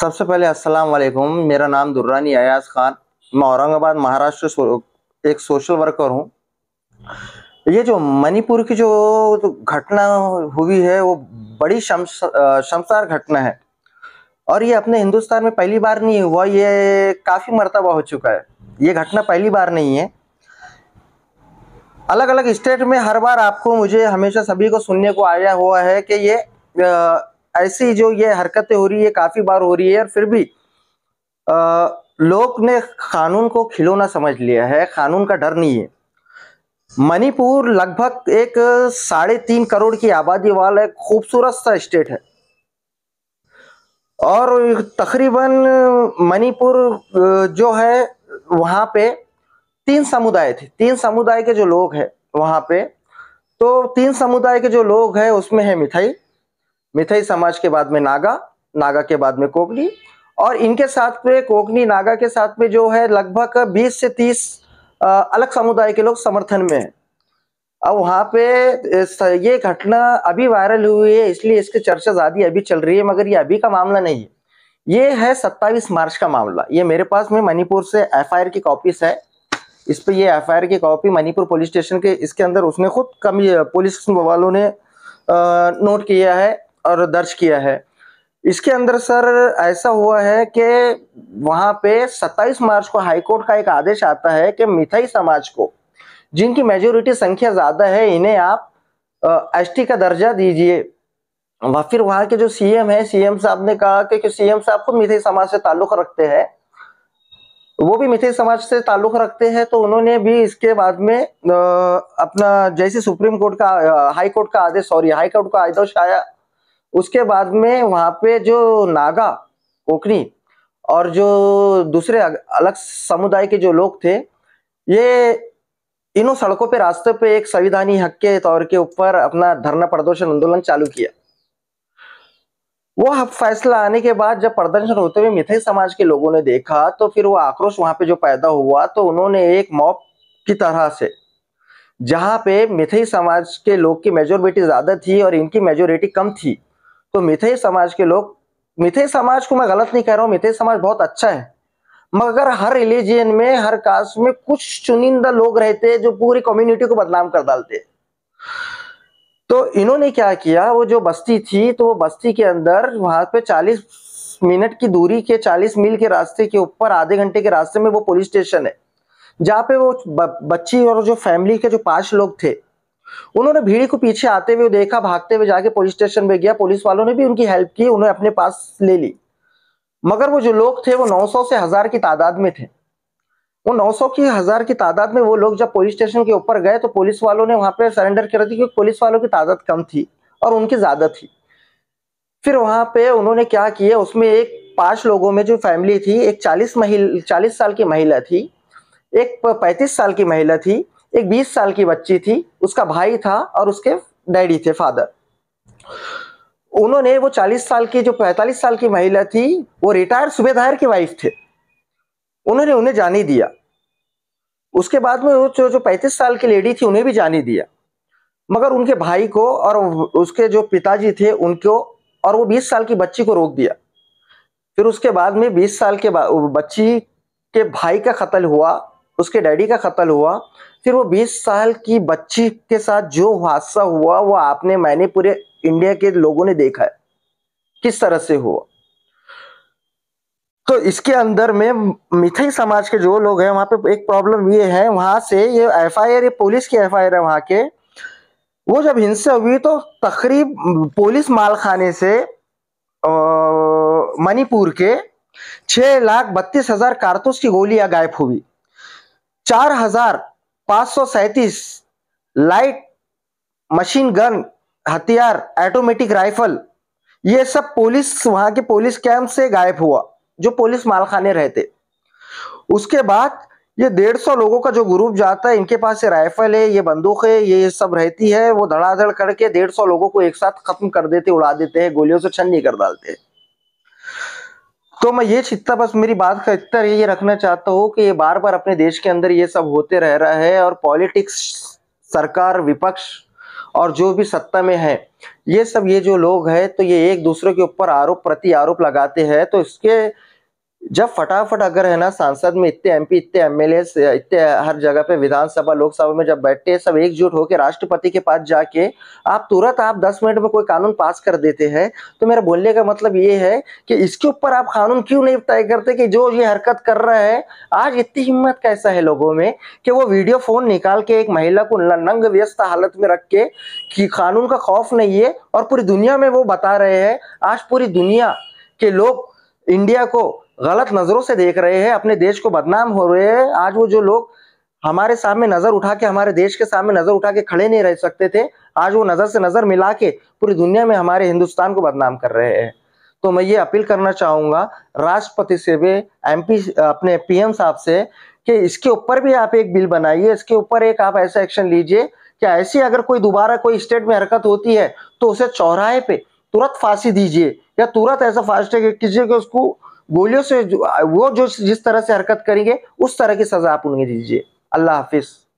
सबसे पहले अस्सलाम वालेकुम मेरा नाम दुर्रानी अयाज खान मैं औरंगाबाद महाराष्ट्र सो, एक सोशल वर्कर हूँ ये जो मणिपुर की जो घटना हुई है वो बड़ी शमशार शमसार घटना है और ये अपने हिंदुस्तान में पहली बार नहीं हुआ ये काफ़ी मरतबा हो चुका है ये घटना पहली बार नहीं है अलग अलग स्टेट में हर बार आपको मुझे हमेशा सभी को सुनने को आया हुआ है कि ये ऐसी जो ये हरकतें हो रही है काफी बार हो रही है और फिर भी लोग ने कानून को खिलौना समझ लिया है कानून का डर नहीं है मणिपुर लगभग एक साढ़े तीन करोड़ की आबादी वाला एक खूबसूरत सा स्टेट है और तकरीबन मणिपुर जो है वहां पे तीन समुदाय थे तीन समुदाय के जो लोग हैं वहां पे तो तीन समुदाय के जो लोग हैं उसमें है मिथाई मिथई समाज के बाद में नागा नागा के बाद में कोकनी और इनके साथ में कोकनी नागा के साथ में जो है लगभग 20 से 30 अलग समुदाय के लोग समर्थन में है अब वहाँ पे ये घटना अभी वायरल हुई है इसलिए इसके चर्चा ज़्यादा अभी चल रही है मगर ये अभी का मामला नहीं है ये है 27 मार्च का मामला ये मेरे पास में मणिपुर से एफ की कॉपीज है इस पर ये एफ की कॉपी मणिपुर पुलिस स्टेशन के इसके अंदर उसने खुद कम पुलिस वालों ने नोट किया है और दर्ज किया है इसके अंदर सर ऐसा हुआ है कि वहां पे 27 मार्च को हाईकोर्ट का एक आदेश आता है कि मिथाई समाज को जिनकी मेजोरिटी संख्या ज़्यादा है इन्हें आप एस का दर्जा दीजिए वह फिर वहाँ के जो सीएम है सीएम साहब ने कहा कि, सीएम साहब खुद मिथाई समाज से ताल्लुक़ रखते हैं वो भी मिथे समाज से ताल्लुक रखते हैं तो उन्होंने भी इसके बाद में अपना जैसे सुप्रीम कोर्ट का हाई कोर्ट का आदेश सॉरी हाई कोर्ट का आदेश आया उसके बाद में वहाँ पे जो नागा कोकनी और जो दूसरे अलग समुदाय के जो लोग थे ये इनों सड़कों पे रास्ते पे एक संविधानी हक के तौर के ऊपर अपना धरना प्रदर्शन आंदोलन चालू किया वो हाँ फैसला आने के बाद जब प्रदर्शन होते हुए मिथई समाज के लोगों ने देखा तो फिर वो आक्रोश वहां पे जो पैदा हुआ तो उन्होंने एक मॉब की तरह से जहां पे मिथई समाज के लोग की मेजोरिटी ज्यादा थी और इनकी मेजोरिटी कम थी तो मिथे समाज के लोग मिथे समाज को मैं गलत नहीं कह रहा हूँ मिथे समाज बहुत अच्छा है मगर हर रिलीजियन में हर कास्ट में कुछ चुनिंदा लोग रहते हैं जो पूरी कम्युनिटी को बदनाम कर डालते तो इन्होंने क्या किया वो जो बस्ती थी तो वो बस्ती के अंदर वहां पे 40 मिनट की दूरी के 40 मील के रास्ते के ऊपर आधे घंटे के रास्ते में वो पुलिस स्टेशन है जहाँ पे वो बच्ची और जो फैमिली के जो पांच लोग थे उन्होंने भीड़ को पीछे आते हुए देखा भागते हुए जाके पुलिस स्टेशन में गया पुलिस वालों ने भी उनकी हेल्प की उन्हें अपने पास ले ली मगर वो जो लोग थे वो 900 से हजार की तादाद में थे वो 900 की हजार की तादाद में वो लोग जब पुलिस स्टेशन के ऊपर गए तो पुलिस वालों ने वहां पर सरेंडर कर दी क्योंकि पुलिस वालों की तादाद कम थी और उनकी ज्यादा थी फिर वहां पे उन्होंने क्या किया उसमें एक पांच लोगों में जो फैमिली थी एक चालीस महिला चालीस साल की महिला थी एक पैंतीस साल की महिला थी एक 20 साल की बच्ची थी उसका भाई था और उसके डैडी थे फादर उन्होंने वो 40 साल की जो 45 साल की महिला थी वो रिटायर सुबेदार की वाइफ थे उन्होंने उन्हें जाने दिया उसके बाद में वो जो जो पैंतीस साल की लेडी थी उन्हें भी जाने दिया मगर उनके भाई को और उसके जो पिताजी थे उनको और वो बीस साल की बच्ची को रोक दिया फिर उसके बाद में बीस साल के बच्ची के भाई का कत्ल हुआ उसके डैडी का कत्ल हुआ फिर वो 20 साल की बच्ची के साथ जो हादसा हुआ वो आपने मैंने पूरे इंडिया के लोगों ने देखा है किस तरह से हुआ तो इसके अंदर में मिथई समाज के जो लोग हैं वहां पे एक प्रॉब्लम ये है वहां से ये एफ आई आर ये पुलिस की एफ आई है वहां के वो जब हिंसा हुई तो तकरीब पुलिस मालखाने से मणिपुर के छह लाख बत्तीस हजार कारतूस की गोलियां गायब हुई चार हजार पांच सौ सैतीस लाइट मशीन गन हथियार ऑटोमेटिक राइफल ये सब पुलिस वहां के पुलिस कैंप से गायब हुआ जो पुलिस मालखाने रहते उसके बाद ये डेढ़ सौ लोगों का जो ग्रुप जाता है इनके पास ये राइफल है ये बंदूक है ये सब रहती है वो धड़ाधड़ करके डेढ़ सौ लोगों को एक साथ खत्म कर देते उड़ा देते हैं गोलियों से छन्नी कर डालते हैं तो मैं ये चित्ता बस मेरी बात का इतना ये रखना चाहता हूँ कि ये बार बार अपने देश के अंदर ये सब होते रह रहा है और पॉलिटिक्स सरकार विपक्ष और जो भी सत्ता में है ये सब ये जो लोग हैं तो ये एक दूसरे के ऊपर आरोप प्रति आरोप लगाते हैं तो इसके जब फटाफट अगर है ना सांसद में इतने एमपी इतने एमएलए इतने हर जगह पे विधानसभा लोकसभा में जब बैठते हैं सब एकजुट होकर राष्ट्रपति के पास जाके आप तुरंत आप 10 मिनट में कोई कानून पास कर देते हैं तो मेरा बोलने का मतलब ये है कि इसके ऊपर आप कानून क्यों नहीं तय करते कि जो ये हरकत कर रहा है आज इतनी हिम्मत कैसा है लोगों में कि वो वीडियो फोन निकाल के एक महिला को नंग व्यस्त हालत में रख के कि कानून का खौफ नहीं है और पूरी दुनिया में वो बता रहे हैं आज पूरी दुनिया के लोग इंडिया को गलत नज़रों से देख रहे हैं अपने देश को बदनाम हो रहे हैं आज वो जो लोग हमारे सामने नज़र उठा के हमारे देश के सामने नज़र उठा के खड़े नहीं रह सकते थे आज वो नज़र से नज़र मिला के पूरी दुनिया में हमारे हिंदुस्तान को बदनाम कर रहे हैं तो मैं ये अपील करना चाहूँगा राष्ट्रपति से भी एम अपने पीएम साहब से कि इसके ऊपर भी आप एक बिल बनाइए इसके ऊपर एक आप ऐसा एक्शन लीजिए कि ऐसी अगर कोई दोबारा कोई स्टेट में हरकत होती है तो उसे चौराहे पे तुरंत फांसी दीजिए या तुरंत ऐसा फास्ट कीजिए कि उसको गोलियों से जो, वो जो जिस तरह से हरकत करेंगे उस तरह की सजा आप उन्हें दीजिए अल्लाह हाफिज़